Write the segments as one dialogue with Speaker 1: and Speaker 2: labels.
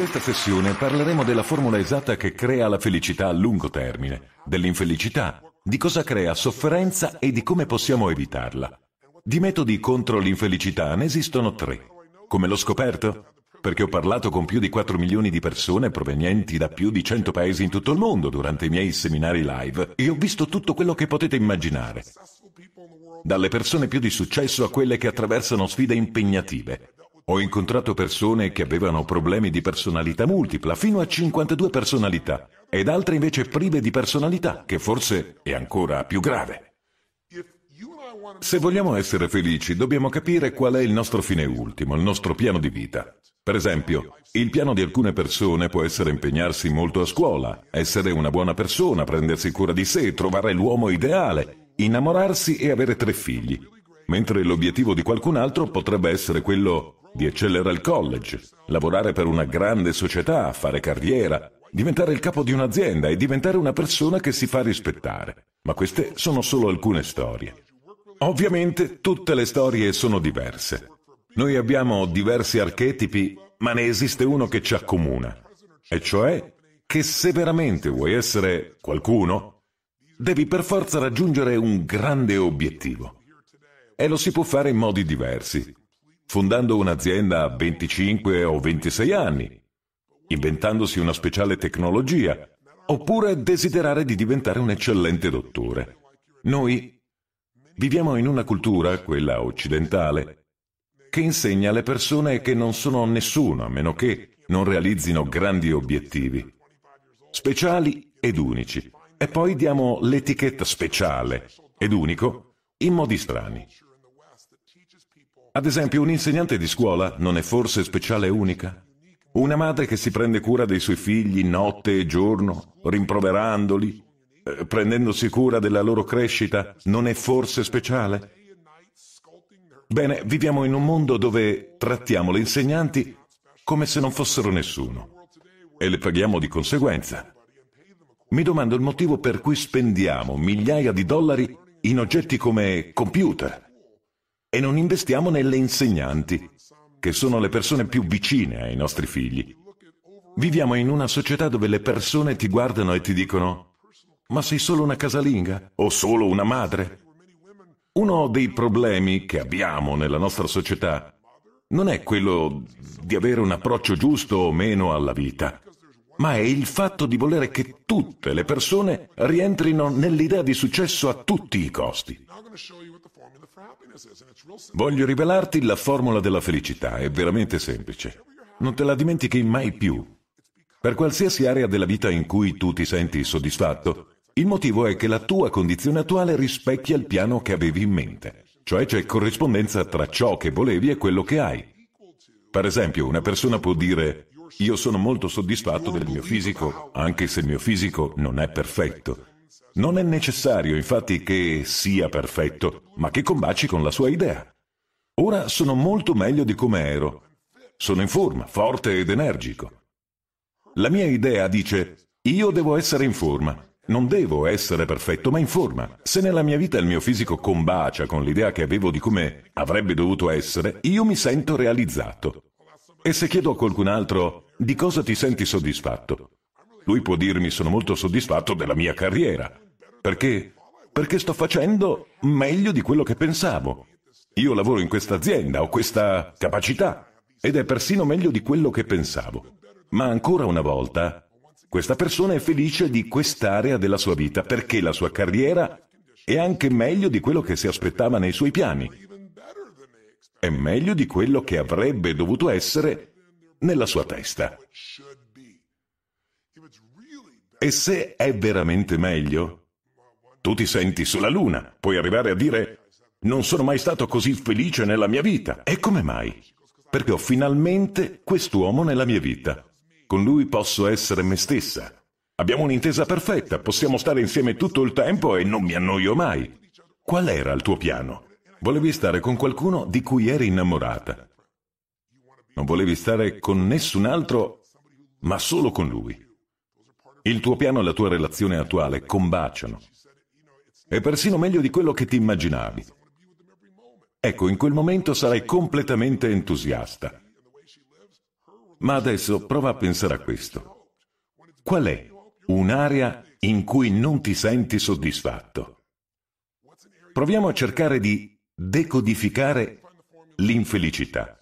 Speaker 1: questa sessione parleremo della formula esatta che crea la felicità a lungo termine, dell'infelicità, di cosa crea sofferenza e di come possiamo evitarla. Di metodi contro l'infelicità ne esistono tre. Come l'ho scoperto? Perché ho parlato con più di 4 milioni di persone provenienti da più di 100 paesi in tutto il mondo durante i miei seminari live e ho visto tutto quello che potete immaginare. Dalle persone più di successo a quelle che attraversano sfide impegnative, ho incontrato persone che avevano problemi di personalità multipla, fino a 52 personalità, ed altre invece prive di personalità, che forse è ancora più grave. Se vogliamo essere felici, dobbiamo capire qual è il nostro fine ultimo, il nostro piano di vita. Per esempio, il piano di alcune persone può essere impegnarsi molto a scuola, essere una buona persona, prendersi cura di sé, trovare l'uomo ideale, innamorarsi e avere tre figli mentre l'obiettivo di qualcun altro potrebbe essere quello di eccellere al college, lavorare per una grande società, fare carriera, diventare il capo di un'azienda e diventare una persona che si fa rispettare. Ma queste sono solo alcune storie. Ovviamente tutte le storie sono diverse. Noi abbiamo diversi archetipi, ma ne esiste uno che ci accomuna, e cioè che se veramente vuoi essere qualcuno, devi per forza raggiungere un grande obiettivo. E lo si può fare in modi diversi, fondando un'azienda a 25 o 26 anni, inventandosi una speciale tecnologia, oppure desiderare di diventare un eccellente dottore. Noi viviamo in una cultura, quella occidentale, che insegna alle persone che non sono nessuno a meno che non realizzino grandi obiettivi, speciali ed unici. E poi diamo l'etichetta speciale ed unico in modi strani. Ad esempio, un insegnante di scuola non è forse speciale e unica? Una madre che si prende cura dei suoi figli notte e giorno, rimproverandoli, eh, prendendosi cura della loro crescita, non è forse speciale? Bene, viviamo in un mondo dove trattiamo le insegnanti come se non fossero nessuno e le paghiamo di conseguenza. Mi domando il motivo per cui spendiamo migliaia di dollari in oggetti come computer, e non investiamo nelle insegnanti, che sono le persone più vicine ai nostri figli. Viviamo in una società dove le persone ti guardano e ti dicono ma sei solo una casalinga o solo una madre? Uno dei problemi che abbiamo nella nostra società non è quello di avere un approccio giusto o meno alla vita, ma è il fatto di volere che tutte le persone rientrino nell'idea di successo a tutti i costi. Voglio rivelarti la formula della felicità, è veramente semplice. Non te la dimentichi mai più. Per qualsiasi area della vita in cui tu ti senti soddisfatto, il motivo è che la tua condizione attuale rispecchia il piano che avevi in mente, cioè c'è corrispondenza tra ciò che volevi e quello che hai. Per esempio, una persona può dire io sono molto soddisfatto del mio fisico, anche se il mio fisico non è perfetto. Non è necessario infatti che sia perfetto, ma che combaci con la sua idea. Ora sono molto meglio di come ero. Sono in forma, forte ed energico. La mia idea dice, io devo essere in forma. Non devo essere perfetto, ma in forma. Se nella mia vita il mio fisico combacia con l'idea che avevo di come avrebbe dovuto essere, io mi sento realizzato. E se chiedo a qualcun altro di cosa ti senti soddisfatto, lui può dirmi sono molto soddisfatto della mia carriera. Perché? Perché sto facendo meglio di quello che pensavo. Io lavoro in questa azienda, ho questa capacità ed è persino meglio di quello che pensavo. Ma ancora una volta, questa persona è felice di quest'area della sua vita perché la sua carriera è anche meglio di quello che si aspettava nei suoi piani. È meglio di quello che avrebbe dovuto essere nella sua testa. E se è veramente meglio? Tu ti senti sulla luna, puoi arrivare a dire non sono mai stato così felice nella mia vita. E come mai? Perché ho finalmente quest'uomo nella mia vita. Con lui posso essere me stessa. Abbiamo un'intesa perfetta, possiamo stare insieme tutto il tempo e non mi annoio mai. Qual era il tuo piano? Volevi stare con qualcuno di cui eri innamorata. Non volevi stare con nessun altro, ma solo con lui. Il tuo piano e la tua relazione attuale combaciano. È persino meglio di quello che ti immaginavi. Ecco, in quel momento sarai completamente entusiasta. Ma adesso prova a pensare a questo. Qual è un'area in cui non ti senti soddisfatto? Proviamo a cercare di decodificare l'infelicità.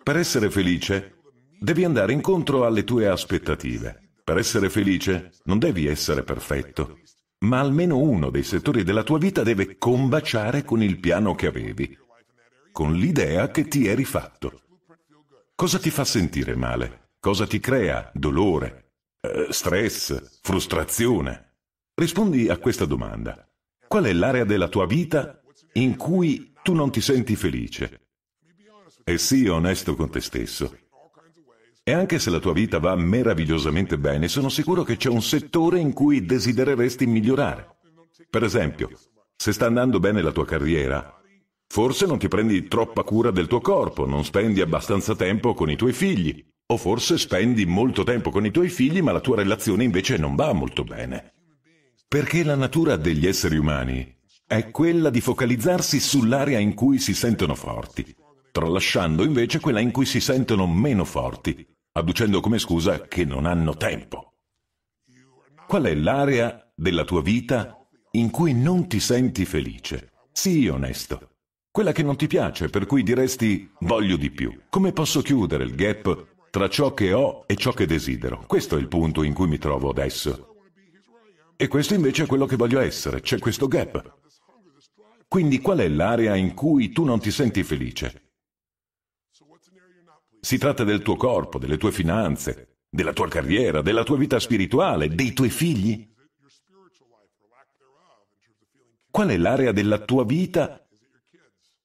Speaker 1: Per essere felice, devi andare incontro alle tue aspettative. Per essere felice non devi essere perfetto, ma almeno uno dei settori della tua vita deve combaciare con il piano che avevi, con l'idea che ti eri fatto. Cosa ti fa sentire male? Cosa ti crea dolore, eh, stress, frustrazione? Rispondi a questa domanda. Qual è l'area della tua vita in cui tu non ti senti felice? E sii onesto con te stesso. E anche se la tua vita va meravigliosamente bene, sono sicuro che c'è un settore in cui desidereresti migliorare. Per esempio, se sta andando bene la tua carriera, forse non ti prendi troppa cura del tuo corpo, non spendi abbastanza tempo con i tuoi figli, o forse spendi molto tempo con i tuoi figli ma la tua relazione invece non va molto bene. Perché la natura degli esseri umani è quella di focalizzarsi sull'area in cui si sentono forti tralasciando invece quella in cui si sentono meno forti, adducendo come scusa che non hanno tempo. Qual è l'area della tua vita in cui non ti senti felice? Sii onesto. Quella che non ti piace, per cui diresti voglio di più. Come posso chiudere il gap tra ciò che ho e ciò che desidero? Questo è il punto in cui mi trovo adesso. E questo invece è quello che voglio essere, c'è questo gap. Quindi qual è l'area in cui tu non ti senti felice? Si tratta del tuo corpo, delle tue finanze, della tua carriera, della tua vita spirituale, dei tuoi figli. Qual è l'area della tua vita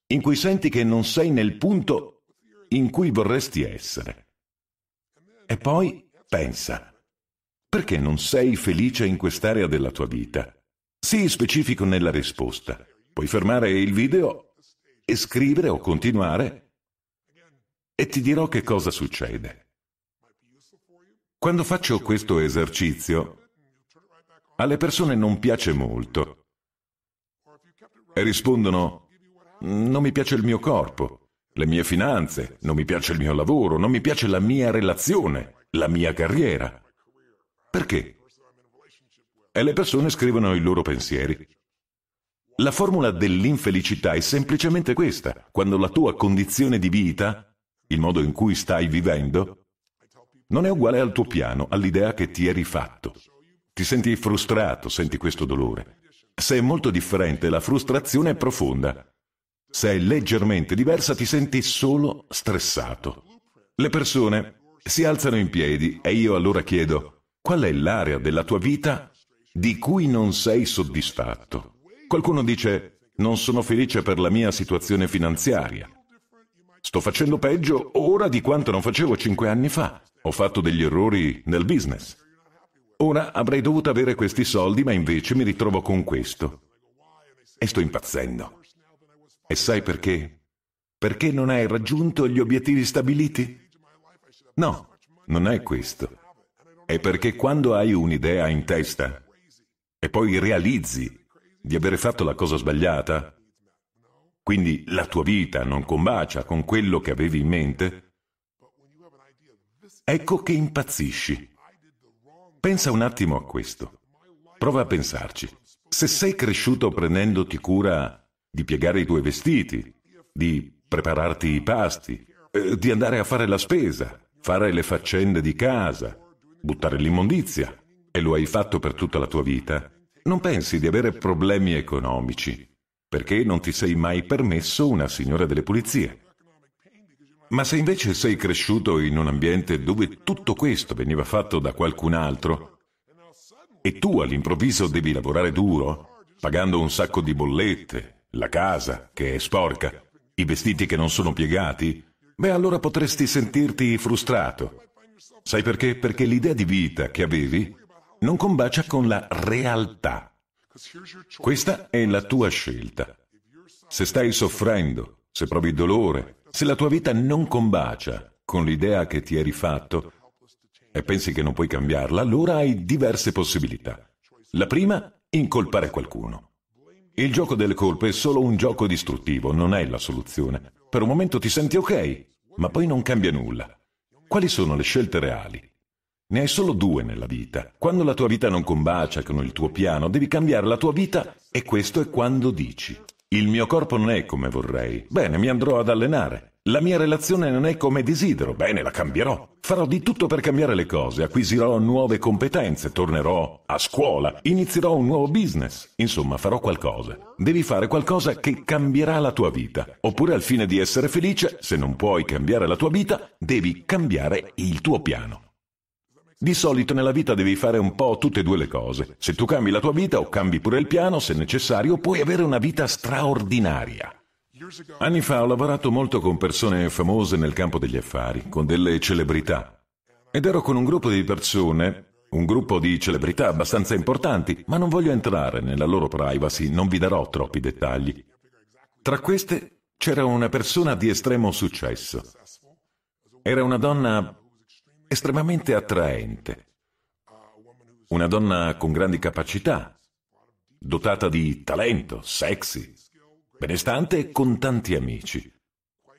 Speaker 1: in cui senti che non sei nel punto in cui vorresti essere? E poi pensa, perché non sei felice in quest'area della tua vita? Sii specifico nella risposta. Puoi fermare il video e scrivere o continuare e ti dirò che cosa succede. Quando faccio questo esercizio, alle persone non piace molto e rispondono non mi piace il mio corpo, le mie finanze, non mi piace il mio lavoro, non mi piace la mia relazione, la mia carriera. Perché? E le persone scrivono i loro pensieri. La formula dell'infelicità è semplicemente questa. Quando la tua condizione di vita il modo in cui stai vivendo, non è uguale al tuo piano, all'idea che ti eri fatto. Ti senti frustrato, senti questo dolore. Se è molto differente, la frustrazione è profonda. Se è leggermente diversa, ti senti solo stressato. Le persone si alzano in piedi e io allora chiedo, qual è l'area della tua vita di cui non sei soddisfatto? Qualcuno dice, non sono felice per la mia situazione finanziaria. Sto facendo peggio ora di quanto non facevo cinque anni fa. Ho fatto degli errori nel business. Ora avrei dovuto avere questi soldi, ma invece mi ritrovo con questo. E sto impazzendo. E sai perché? Perché non hai raggiunto gli obiettivi stabiliti? No, non è questo. È perché quando hai un'idea in testa e poi realizzi di avere fatto la cosa sbagliata, quindi la tua vita non combacia con quello che avevi in mente, ecco che impazzisci. Pensa un attimo a questo. Prova a pensarci. Se sei cresciuto prendendoti cura di piegare i tuoi vestiti, di prepararti i pasti, eh, di andare a fare la spesa, fare le faccende di casa, buttare l'immondizia, e lo hai fatto per tutta la tua vita, non pensi di avere problemi economici perché non ti sei mai permesso una signora delle pulizie. Ma se invece sei cresciuto in un ambiente dove tutto questo veniva fatto da qualcun altro e tu all'improvviso devi lavorare duro, pagando un sacco di bollette, la casa che è sporca, i vestiti che non sono piegati, beh allora potresti sentirti frustrato. Sai perché? Perché l'idea di vita che avevi non combacia con la realtà. Questa è la tua scelta. Se stai soffrendo, se provi dolore, se la tua vita non combacia con l'idea che ti eri fatto e pensi che non puoi cambiarla, allora hai diverse possibilità. La prima, incolpare qualcuno. Il gioco delle colpe è solo un gioco distruttivo, non è la soluzione. Per un momento ti senti ok, ma poi non cambia nulla. Quali sono le scelte reali? Ne hai solo due nella vita. Quando la tua vita non combacia con il tuo piano, devi cambiare la tua vita e questo è quando dici. Il mio corpo non è come vorrei. Bene, mi andrò ad allenare. La mia relazione non è come desidero. Bene, la cambierò. Farò di tutto per cambiare le cose. Acquisirò nuove competenze. Tornerò a scuola. Inizierò un nuovo business. Insomma, farò qualcosa. Devi fare qualcosa che cambierà la tua vita. Oppure, al fine di essere felice, se non puoi cambiare la tua vita, devi cambiare il tuo piano. Di solito nella vita devi fare un po' tutte e due le cose. Se tu cambi la tua vita o cambi pure il piano, se necessario, puoi avere una vita straordinaria. Anni fa ho lavorato molto con persone famose nel campo degli affari, con delle celebrità. Ed ero con un gruppo di persone, un gruppo di celebrità abbastanza importanti, ma non voglio entrare nella loro privacy, non vi darò troppi dettagli. Tra queste c'era una persona di estremo successo. Era una donna estremamente attraente. Una donna con grandi capacità, dotata di talento, sexy, benestante e con tanti amici.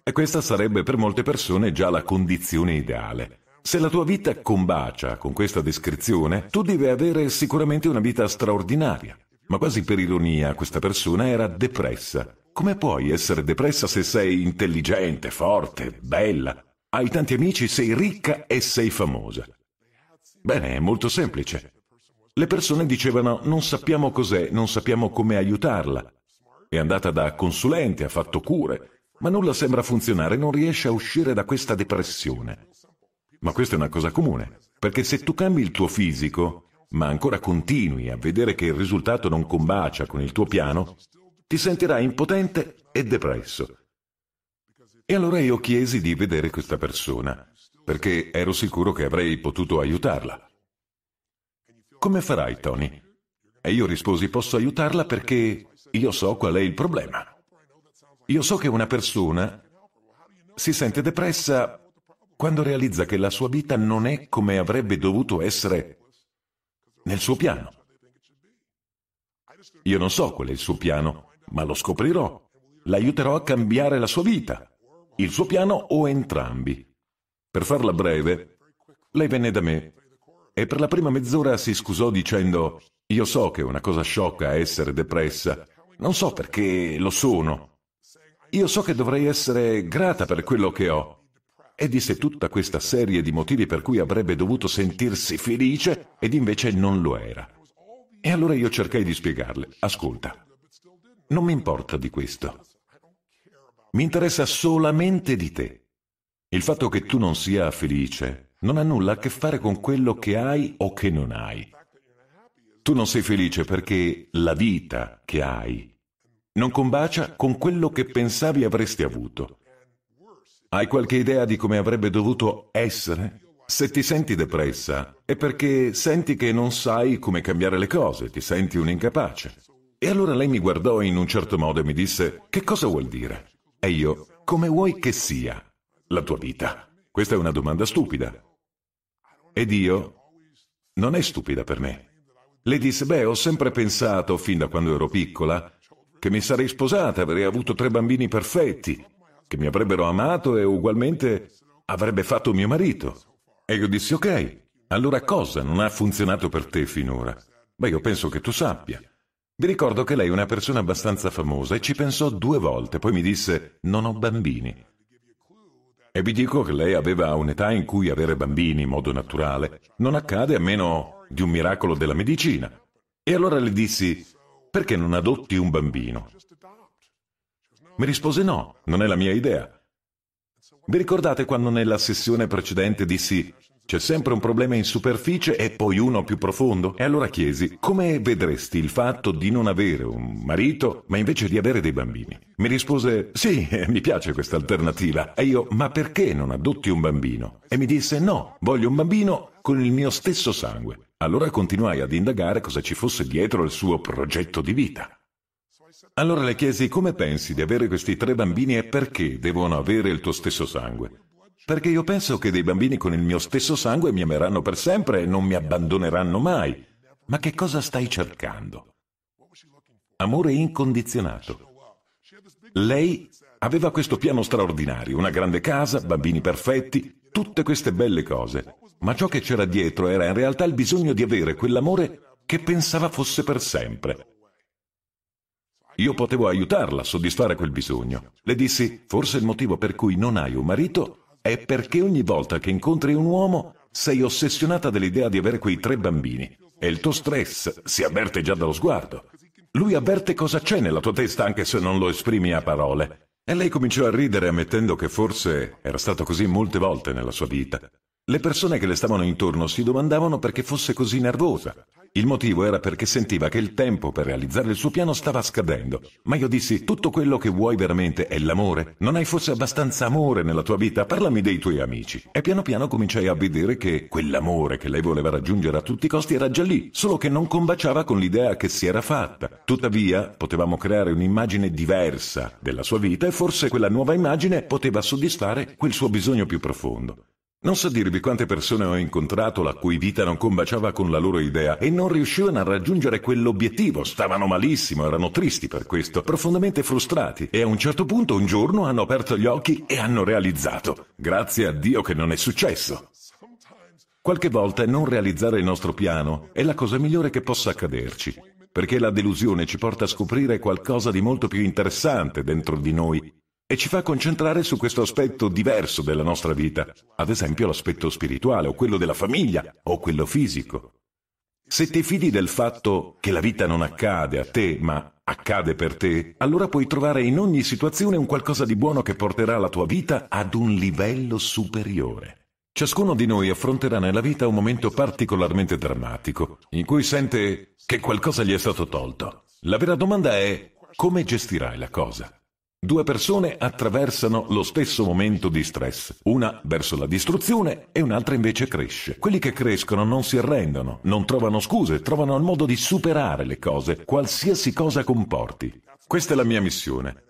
Speaker 1: E questa sarebbe per molte persone già la condizione ideale. Se la tua vita combacia con questa descrizione, tu devi avere sicuramente una vita straordinaria. Ma quasi per ironia, questa persona era depressa. Come puoi essere depressa se sei intelligente, forte, bella, hai tanti amici, sei ricca e sei famosa. Bene, è molto semplice. Le persone dicevano non sappiamo cos'è, non sappiamo come aiutarla. È andata da consulente, ha fatto cure, ma nulla sembra funzionare, non riesce a uscire da questa depressione. Ma questa è una cosa comune, perché se tu cambi il tuo fisico, ma ancora continui a vedere che il risultato non combacia con il tuo piano, ti sentirai impotente e depresso e allora io chiesi di vedere questa persona, perché ero sicuro che avrei potuto aiutarla. Come farai, Tony? E io risposi, posso aiutarla perché io so qual è il problema. Io so che una persona si sente depressa quando realizza che la sua vita non è come avrebbe dovuto essere nel suo piano. Io non so qual è il suo piano, ma lo scoprirò. L'aiuterò a cambiare la sua vita il suo piano o entrambi. Per farla breve, lei venne da me e per la prima mezz'ora si scusò dicendo io so che è una cosa sciocca essere depressa, non so perché lo sono. Io so che dovrei essere grata per quello che ho. E disse tutta questa serie di motivi per cui avrebbe dovuto sentirsi felice ed invece non lo era. E allora io cercai di spiegarle, ascolta, non mi importa di questo. Mi interessa solamente di te. Il fatto che tu non sia felice non ha nulla a che fare con quello che hai o che non hai. Tu non sei felice perché la vita che hai non combacia con quello che pensavi avresti avuto. Hai qualche idea di come avrebbe dovuto essere? Se ti senti depressa è perché senti che non sai come cambiare le cose, ti senti un incapace. E allora lei mi guardò in un certo modo e mi disse, che cosa vuol dire? E io, come vuoi che sia la tua vita? Questa è una domanda stupida. E Dio non è stupida per me. Le disse, beh, ho sempre pensato, fin da quando ero piccola, che mi sarei sposata, avrei avuto tre bambini perfetti, che mi avrebbero amato e ugualmente avrebbe fatto mio marito. E io dissi, ok, allora cosa non ha funzionato per te finora? Beh, io penso che tu sappia. Vi ricordo che lei è una persona abbastanza famosa e ci pensò due volte, poi mi disse non ho bambini. E vi dico che lei aveva un'età in cui avere bambini in modo naturale non accade a meno di un miracolo della medicina. E allora le dissi, perché non adotti un bambino? Mi rispose no, non è la mia idea. Vi ricordate quando nella sessione precedente dissi c'è sempre un problema in superficie e poi uno più profondo? E allora chiesi, come vedresti il fatto di non avere un marito, ma invece di avere dei bambini? Mi rispose, sì, eh, mi piace questa alternativa. E io, ma perché non adotti un bambino? E mi disse, no, voglio un bambino con il mio stesso sangue. Allora continuai ad indagare cosa ci fosse dietro al suo progetto di vita. Allora le chiesi come pensi di avere questi tre bambini e perché devono avere il tuo stesso sangue perché io penso che dei bambini con il mio stesso sangue mi ameranno per sempre e non mi abbandoneranno mai. Ma che cosa stai cercando? Amore incondizionato. Lei aveva questo piano straordinario, una grande casa, bambini perfetti, tutte queste belle cose. Ma ciò che c'era dietro era in realtà il bisogno di avere quell'amore che pensava fosse per sempre. Io potevo aiutarla a soddisfare quel bisogno. Le dissi, forse il motivo per cui non hai un marito è perché ogni volta che incontri un uomo sei ossessionata dall'idea di avere quei tre bambini e il tuo stress si avverte già dallo sguardo. Lui avverte cosa c'è nella tua testa anche se non lo esprimi a parole. E lei cominciò a ridere ammettendo che forse era stato così molte volte nella sua vita. Le persone che le stavano intorno si domandavano perché fosse così nervosa. Il motivo era perché sentiva che il tempo per realizzare il suo piano stava scadendo. Ma io dissi, tutto quello che vuoi veramente è l'amore? Non hai forse abbastanza amore nella tua vita? Parlami dei tuoi amici. E piano piano cominciai a vedere che quell'amore che lei voleva raggiungere a tutti i costi era già lì, solo che non combaciava con l'idea che si era fatta. Tuttavia, potevamo creare un'immagine diversa della sua vita e forse quella nuova immagine poteva soddisfare quel suo bisogno più profondo. Non so dirvi quante persone ho incontrato la cui vita non combaciava con la loro idea e non riuscivano a raggiungere quell'obiettivo, stavano malissimo, erano tristi per questo, profondamente frustrati e a un certo punto un giorno hanno aperto gli occhi e hanno realizzato, grazie a Dio che non è successo. Qualche volta non realizzare il nostro piano è la cosa migliore che possa accaderci, perché la delusione ci porta a scoprire qualcosa di molto più interessante dentro di noi e ci fa concentrare su questo aspetto diverso della nostra vita, ad esempio l'aspetto spirituale o quello della famiglia o quello fisico. Se ti fidi del fatto che la vita non accade a te, ma accade per te, allora puoi trovare in ogni situazione un qualcosa di buono che porterà la tua vita ad un livello superiore. Ciascuno di noi affronterà nella vita un momento particolarmente drammatico, in cui sente che qualcosa gli è stato tolto. La vera domanda è come gestirai la cosa? Due persone attraversano lo stesso momento di stress, una verso la distruzione e un'altra invece cresce. Quelli che crescono non si arrendono, non trovano scuse, trovano il modo di superare le cose, qualsiasi cosa comporti. Questa è la mia missione.